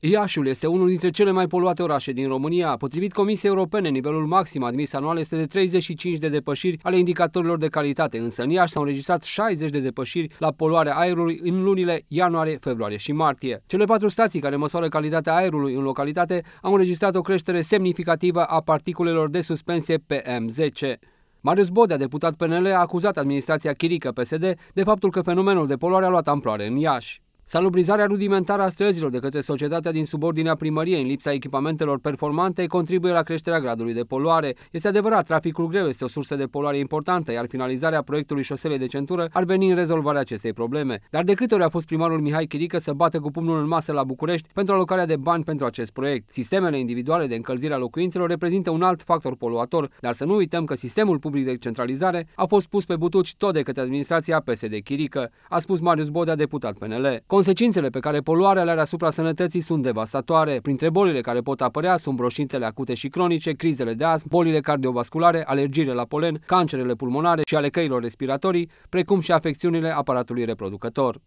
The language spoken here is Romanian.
Iașiul este unul dintre cele mai poluate orașe din România. Potrivit Comisiei Europene, nivelul maxim admis anual este de 35 de depășiri ale indicatorilor de calitate, însă în Iași s-au înregistrat 60 de depășiri la poluarea aerului în lunile ianuarie, februarie și martie. Cele patru stații care măsoară calitatea aerului în localitate au înregistrat o creștere semnificativă a particulelor de suspensie PM10. Marius Bodea, deputat PNL, a acuzat administrația chirică PSD de faptul că fenomenul de poluare a luat amploare în Iași. Salubrizarea rudimentară a străzilor de către societatea din subordinea primăriei în lipsa echipamentelor performante contribuie la creșterea gradului de poluare. Este adevărat, traficul greu este o sursă de poluare importantă, iar finalizarea proiectului șoselei de centură ar veni în rezolvarea acestei probleme. Dar de câte ori a fost primarul Mihai Chirică să bată cu pumnul în masă la București pentru alocarea de bani pentru acest proiect? Sistemele individuale de încălzire a locuințelor reprezintă un alt factor poluator, dar să nu uităm că sistemul public de centralizare a fost pus pe butuci tot de către administrația PSD Chirică, a spus Marius Bodea, deputat PNL. Consecințele pe care poluarea le are asupra sănătății sunt devastatoare. Printre bolile care pot apărea sunt broșintele acute și cronice, crizele de astm, bolile cardiovasculare, alergiile la polen, cancerele pulmonare și ale căilor respiratorii, precum și afecțiunile aparatului reproducător.